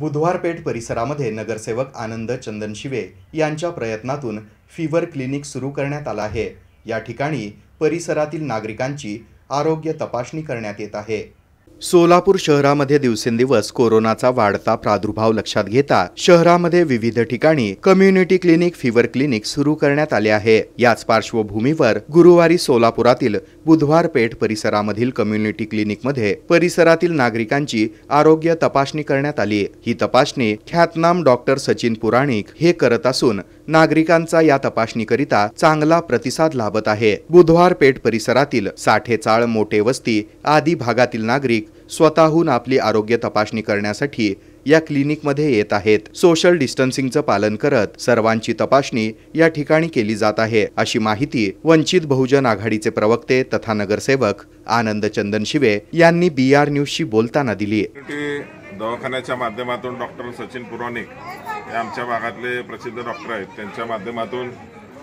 बुधवारपेठ परिसरामध्ये नगरसेवक आनंद चंदन शिवे यांच्या प्रयत्नातून फीवर क्लिनिक सुरू करण्यात आला आहे या ठिकाणी परिसरातील नागरिकांची आरोग्य तपासणी करण्यात येत आहे सोलापूर शहरामध्ये दिवसेंदिवस कोरोनाचा वाढता प्रादुर्भाव लक्षात घेता शहरामध्ये विविध ठिकाणी कम्युनिटी क्लिनिक फिवर क्लिनिक सुरू करण्यात आले आहे याच पार्श्वभूमीवर गुरुवारी सोलापुरातील बुधवार पेठ परिसरामधील कम्युनिटी क्लिनिकमध्ये परिसरातील नागरिकांची आरोग्य तपासणी करण्यात आली ही तपासणी ख्यातनाम डॉक्टर सचिन पुराणिक हे करत असून नागरिकांचा या तपासणीकरिता चांगला प्रतिसाद लाभत आहे बुधवार पेठ परिसरातील साठेचाळ मोठे वस्ती आदी भागातील नागरिक स्वतःहून आपली आरोग्य तपासणी करण्यासाठी या क्लिनिकमध्ये येत आहेत सोशल डिस्टन्सिंगचं पालन करत सर्वांची तपासणी या ठिकाणी केली जात आहे अशी माहिती वंचित बहुजन आघाडीचे प्रवक्ते तथा नगरसेवक आनंद चंदन शिवे यांनी बी आर न्यूजशी बोलताना दिली दवाखान्याच्या माध्यमातून डॉक्टर सचिन पुरोणिक हे आमच्या भागातले प्रसिद्ध डॉक्टर आहेत त्यांच्या माध्यमातून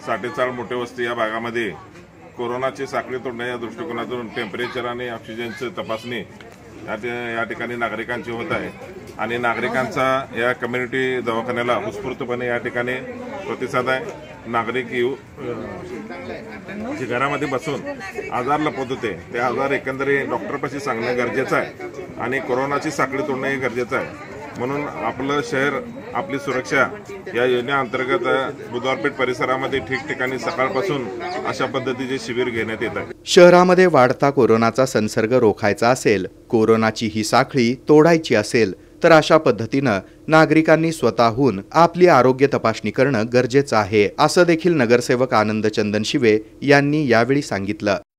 साठेचाळ मोठे वस्ती या भागामध्ये कोरोनाची साखळी तोडण्या या दृष्टिकोनातून टेम्परेचर आणि ऑक्सिजनची तपासणी या ठिकाणी नागरिकांची होत आहे आणि नागरिकांचा या कम्युनिटी दवाखान्याला उत्स्फूर्तपणे या ठिकाणी प्रतिसाद आहे नागरिक येऊ जे घरामध्ये बसून आजार लपवत होते ते आजार एकंदरीत डॉक्टरपाशी सांगणं गरजेचं आहे आणि कोरोनाची साखळी तोडणं हे गरजेचं आहे म्हणून आपलं शहर आपली सुरक्षा या योजनेअंतर्गत बुधवारपेठ परिसरामध्ये ठिकठिकाणी सकाळपासून अशा पद्धतीचे शिबिर घेण्यात येत आहे शहरामध्ये वाढता कोरोनाचा संसर्ग रोखायचा असेल कोरोनाची ही साखळी तोडायची असेल तर अशा पद्धतीनं नागरिकांनी स्वतःहून आपली आरोग्य तपासणी करणं गरजेचं आहे असं देखील नगरसेवक आनंद चंदन शिवे यांनी यावेळी सांगितलं